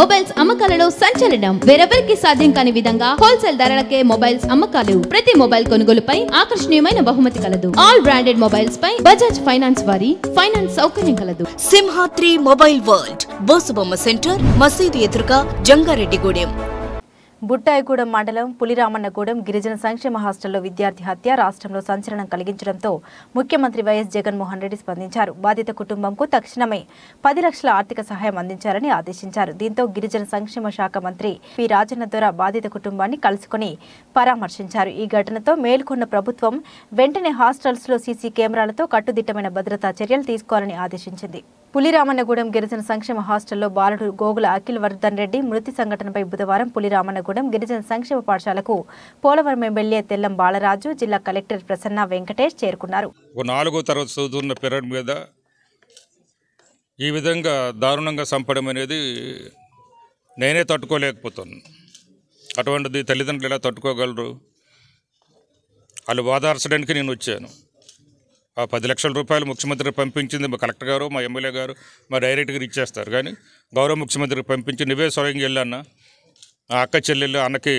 mobiles అమ్మకాలలో సంచలనం వేరెవరికి సాధ్యం కాని విధంగా హోల్సేల్ ధరలకే మొబైల్స్ అమ్మకాలు ప్రతి మొబైల్ కొనుగోలుపై ఆకర్షణీయమైన బహుమతి కలదు ఆల్ బ్రాండెడ్ మొబైల్స్ పై బజాజ్ ఫైనాన్స్ వారి ఫైనాన్స్ సౌకర్యం కలదు Simhadri mobile world Bosubomma center మసీదు ఎదురుగా జంగారెడ్డిగూడెం బుట్టాయిగూడెం మండలం పులిరామన్నగూడెం గిరిజన సంక్షేమ హాస్టల్లో విద్యార్థి హత్య రాష్ట్రంలో సంచలనం కలిగించడంతో ముఖ్యమంత్రి వైఎస్ జగన్మోహన్ రెడ్డి స్పందించారు బాధిత కుటుంబంకు తక్షణమే పది లక్షల ఆర్థిక సహాయం అందించాలని ఆదేశించారు దీంతో గిరిజన సంక్షేమ శాఖ మంత్రి పి రాజన్న ద్వారా బాధిత కుటుంబాన్ని కలుసుకుని పరామర్శించారు ఈ ఘటనతో మేల్కొన్న ప్రభుత్వం వెంటనే హాస్టల్స్లో సీసీ కెమెరాలతో కట్టుదిట్టమైన భద్రతా చర్యలు తీసుకోవాలని ఆదేశించింది పులిరామన్నగూడెం గిరిజన సంక్షేమ హాస్టల్లో బాలుడు గోగుల అఖిల్ వర్ధన్ రెడ్డి మృతి సంఘటనపై బుధవారం పులిరామన్నగూడెం గిరిజన సంక్షేమ పాఠశాలకు పోలవరం ఎమ్మెల్యే తెల్లం బాలరాజు జిల్లా కలెక్టర్ ప్రసన్న వెంకటేష్ చేరుకున్నారు నాలుగో తరగతి మీద ఈ విధంగా దారుణంగా చంపడం అనేది నేనే తట్టుకోలేకపోతాను అటువంటిది తల్లిదండ్రులు ఎలా తట్టుకోగలరు వాళ్ళు వాదార్చడానికి నేను వచ్చాను ఆ పది లక్షల రూపాయలు ముఖ్యమంత్రికి పంపించింది మా కలెక్టర్ గారు మా ఎమ్మెల్యే గారు మా డైరెక్ట్గా ఇచ్చేస్తారు కానీ గౌరవ ముఖ్యమంత్రికి పంపించి నువ్వే స్వయంగా వెళ్ళాన్న ఆ అక్క చెల్లెళ్ళు అన్నకి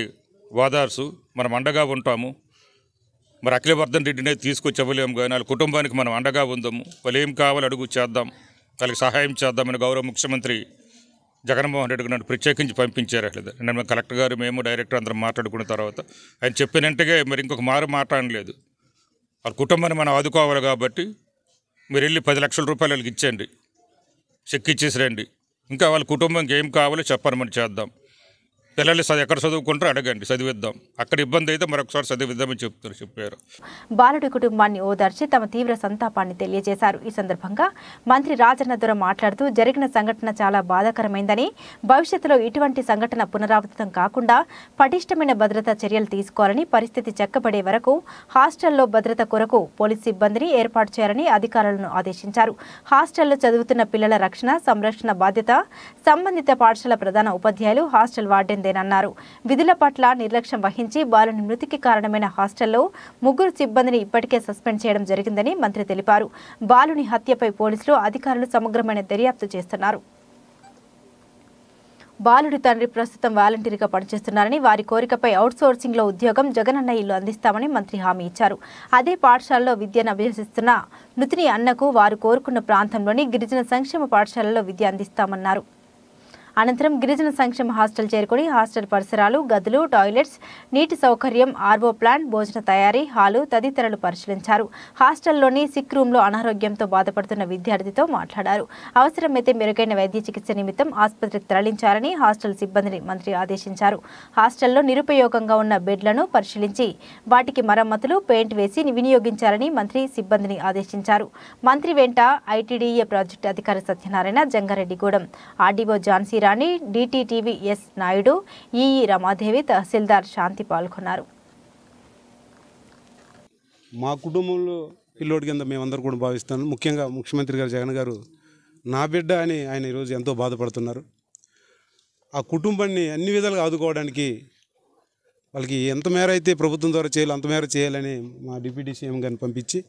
వాదార్సు మనం అండగా ఉంటాము మరి అఖిలవర్ధన్ రెడ్డినే తీసుకొచ్చవ్వలేము కానీ వాళ్ళ కుటుంబానికి మనం అండగా ఉందాము వాళ్ళు ఏం కావాలో అడుగు చేద్దాం వాళ్ళకి సహాయం చేద్దామని గౌరవ ముఖ్యమంత్రి జగన్మోహన్ రెడ్డి నన్ను ప్రత్యేకించి పంపించారు అట్లా నేను కలెక్టర్ గారు మేము డైరెక్టర్ అందరం మాట్లాడుకున్న తర్వాత ఆయన చెప్పినట్టుగా మరి ఇంకొక మారు మాట్లాడలేదు వాళ్ళ కుటుంబాన్ని మనం ఆదుకోవాలి కాబట్టి మీరు వెళ్ళి పది లక్షల రూపాయలు వాళ్ళకి ఇచ్చేయండి చెక్ ఇచ్చేసి రండి ఇంకా వాళ్ళ కుటుంబంకి ఏం కావాలో చెప్పనమని మనం చేద్దాం పిల్లలు ఎక్కడ చదువుకుంటారో అడగండి చదివిద్దాం అక్కడ ఇబ్బంది అయితే మరొకసారి చదివిద్దామని చెప్తారు చెప్పారు బాలుడి కుటుంబాన్ని ఓదార్చి తమ తీవ్ర సంతాపాన్ని తెలియజేశారు ఈ సందర్భంగా మంత్రి రాజన్న దొర మాట్లాడుతూ జరిగిన సంఘటన చాలా బాధాకరమైందని భవిష్యత్తులో ఇటువంటి సంఘటన పునరావృతం కాకుండా పటిష్టమైన భద్రతా చర్యలు తీసుకోవాలని పరిస్థితి చెక్కబడే వరకు హాస్టల్లో భద్రత కొరకు పోలీస్ సిబ్బందిని ఏర్పాటు చేయాలని అధికారులను ఆదేశించారు హాస్టల్లో చదువుతున్న పిల్లల రక్షణ సంరక్షణ బాధ్యత సంబంధిత పాఠశాల ప్రధాన ఉపాధ్యాయులు హాస్టల్ వార్డెన్ చేయాల్సిందేనన్నారు విధుల పట్ల నిర్లక్ష్యం వహించి బాలుని మృతికి కారణమైన హాస్టల్లో ముగ్గురు సిబ్బందిని ఇప్పటికే సస్పెండ్ చేయడం జరిగిందని మంత్రి తెలిపారు బాలుని హత్యపై పోలీసులు అధికారులు సమగ్రమైన దర్యాప్తు చేస్తున్నారు బాలుడి తండ్రి ప్రస్తుతం వాలంటీర్గా పనిచేస్తున్నారని వారి కోరికపై అవుట్సోర్సింగ్లో ఉద్యోగం జగనన్న ఇల్లు అందిస్తామని మంత్రి హామీ ఇచ్చారు అదే పాఠశాలలో విద్యను అభ్యసిస్తున్న మృతిని అన్నకు వారు కోరుకున్న ప్రాంతంలోని గిరిజన సంక్షేమ పాఠశాలలో విద్య అందిస్తామన్నారు అనంతరం గిరిజన సంక్షేమ హాస్టల్ చేరుకుని హాస్టల్ పరిసరాలు గదులు టాయిలెట్స్ నీటి సౌకర్యం ఆర్వో ప్లాంట్ భోజన తయారీ హాలు తదితరులు పరిశీలించారు హాస్టల్లోని సిక్ రూమ్లో అనారోగ్యంతో బాధపడుతున్న విద్యార్థితో మాట్లాడారు అవసరమైతే మెరుగైన వైద్య చికిత్స నిమిత్తం ఆసుపత్రికి తరలించారని హాస్టల్ సిబ్బందిని మంత్రి ఆదేశించారు హాస్టల్లో నిరుపయోగంగా ఉన్న బెడ్లను పరిశీలించి వాటికి మరమ్మతులు పెయింట్ వేసి వినియోగించాలని మంత్రి సిబ్బందిని ఆదేశించారు మంత్రి వెంట ఐటీడీఏ ప్రాజెక్టు అధికారి Satyanarayana Jangareddygudem RDO Jhansi Irani DTTV S Naidu EE Ramadevi తహసీల్దార్ శాంతి పాల్గొన్నారు మా కుటుంబంలో పిల్లోడి కింద మేమందరూ కూడా భావిస్తాను ముఖ్యంగా ముఖ్యమంత్రి గారు జగన్ గారు నా బిడ్డ అని ఆయన ఈరోజు ఎంతో బాధపడుతున్నారు ఆ కుటుంబాన్ని అన్ని విధాలుగా ఆదుకోవడానికి వాళ్ళకి ఎంత మేర అయితే ప్రభుత్వం ద్వారా చేయాలి అంత మేర చేయాలని మా డిప్యూటీ సీఎం గారిని పంపించి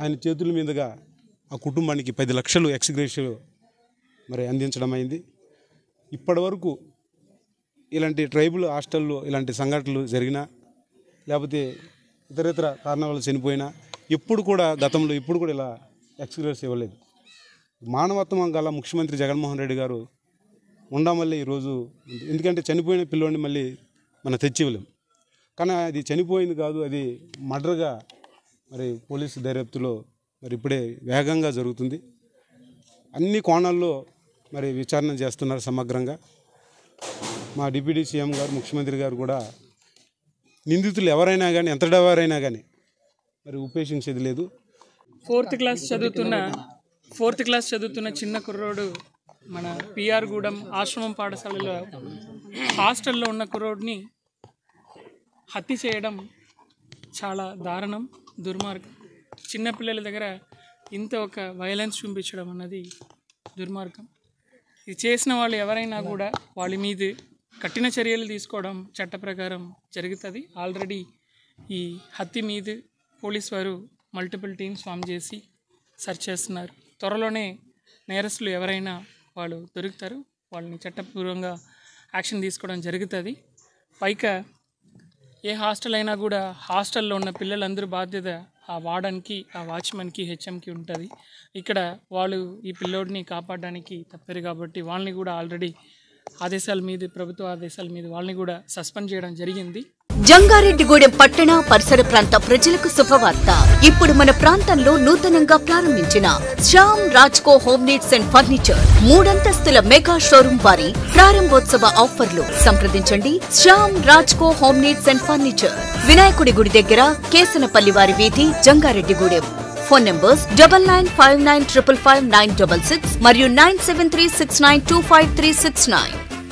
ఆయన చేతుల మీదుగా ఆ కుటుంబానికి పది లక్షలు ఎక్స్గ్రేషన్ మరి అందించడం అయింది ఇప్పటివరకు ఇలాంటి ట్రైబుల్ హాస్టల్లో ఇలాంటి సంఘటనలు జరిగినా లేకపోతే ఇతరితర కారణాలు వల్ల చనిపోయినా ఎప్పుడు కూడా గతంలో ఇప్పుడు కూడా ఇలా ఎక్స్క్యూజ్ ఇవ్వలేదు మానవత్వం గల ముఖ్యమంత్రి జగన్మోహన్ రెడ్డి గారు ఉండా మళ్ళీ ఈరోజు ఎందుకంటే చనిపోయిన పిల్లోని మళ్ళీ మనం తెచ్చివ్వలేం కానీ అది చనిపోయింది కాదు అది మర్డర్గా మరి పోలీసు దర్యాప్తులో మరి ఇప్పుడే వేగంగా జరుగుతుంది అన్ని కోణాల్లో మరి విచారణ చేస్తున్నారు సమగ్రంగా మా డిప్యూటీ సీఎం గారు ముఖ్యమంత్రి గారు కూడా నిందితులు ఎవరైనా కానీ ఎంతడెవరైనా కానీ మరి ఉపేక్షించేది లేదు ఫోర్త్ క్లాస్ చదువుతున్న ఫోర్త్ క్లాస్ చదువుతున్న చిన్న కుర్రోడు మన పిఆర్ గూడెం ఆశ్రమం పాఠశాలలో హాస్టల్లో ఉన్న కుర్రోడిని హత్య చేయడం చాలా దారుణం దుర్మార్గం చిన్నపిల్లల దగ్గర ఇంత ఒక వైలెన్స్ చూపించడం అన్నది దుర్మార్గం ఇది చేసిన వాళ్ళు ఎవరైనా కూడా వాళ్ళ మీద కఠిన చర్యలు తీసుకోవడం చట్ట ప్రకారం జరుగుతుంది ఆల్రెడీ ఈ హత్య మీద పోలీస్ వారు మల్టిపుల్ టీమ్స్ ఫామ్ చేసి సెర్చ్ చేస్తున్నారు త్వరలోనే నేరస్తులు ఎవరైనా వాళ్ళు దొరుకుతారు వాళ్ళని చట్టపూర్వంగా యాక్షన్ తీసుకోవడం జరుగుతుంది పైగా ఏ హాస్టల్ అయినా కూడా హాస్టల్లో ఉన్న పిల్లలందరూ బాధ్యత ఆ వార్డన్కి ఆ వాచ్మెన్కి హెచ్ఎంకి ఉంటుంది ఇక్కడ వాళ్ళు ఈ పిల్లోడిని కాపాడడానికి తప్పారు కాబట్టి వాళ్ళని కూడా ఆల్రెడీ ఆదేశాల మీద ప్రభుత్వ ఆదేశాల మీద వాళ్ళని కూడా సస్పెండ్ చేయడం జరిగింది జంగారెడ్డిగూడెం పట్టణ పరిసర ప్రాంత ప్రజలకు శుభవార్త ఇప్పుడు మన ప్రాంతంలో నూతనంగా ప్రారంభించిన Shyam Rajko home needs and furniture మూడంతస్తుల మెగా షోరూం వారి ప్రారంభోత్సవ ఆఫర్లు సంప్రదించండి Shyam Rajko home needs and furniture వినాయకుడి గుడి దగ్గర కేసనపల్లి వారి వీధి Jangareddygudem phone numbers double nine five nine triple five nine double six మరియు nine seven three six nine two five three six nine